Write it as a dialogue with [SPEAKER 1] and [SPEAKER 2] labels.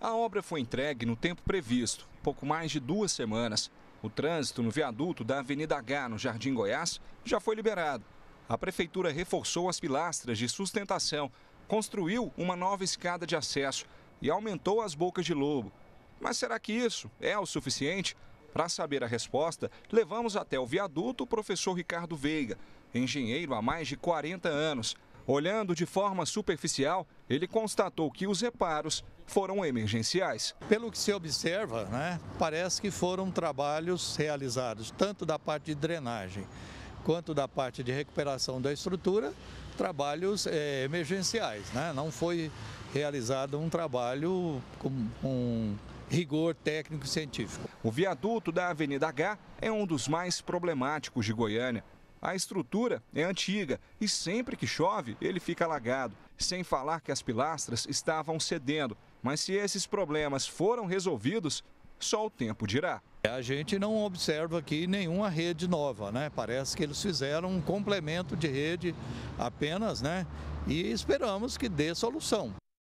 [SPEAKER 1] A obra foi entregue no tempo previsto, pouco mais de duas semanas. O trânsito no viaduto da Avenida H, no Jardim Goiás, já foi liberado. A prefeitura reforçou as pilastras de sustentação, construiu uma nova escada de acesso e aumentou as bocas de lobo. Mas será que isso é o suficiente? Para saber a resposta, levamos até o viaduto o professor Ricardo Veiga, engenheiro há mais de 40 anos. Olhando de forma superficial, ele constatou que os reparos foram emergenciais. Pelo que se observa, né, parece que foram trabalhos realizados
[SPEAKER 2] tanto da parte de drenagem quanto da parte de recuperação da estrutura, trabalhos é, emergenciais. Né? Não foi realizado um trabalho
[SPEAKER 1] com, com rigor técnico e científico. O viaduto da Avenida H é um dos mais problemáticos de Goiânia. A estrutura é antiga e sempre que chove ele fica alagado, sem falar que as pilastras estavam cedendo. Mas se esses problemas foram resolvidos, só o tempo dirá.
[SPEAKER 2] A gente não observa aqui nenhuma rede nova, né? Parece que eles fizeram um complemento de rede apenas, né? E esperamos que dê solução.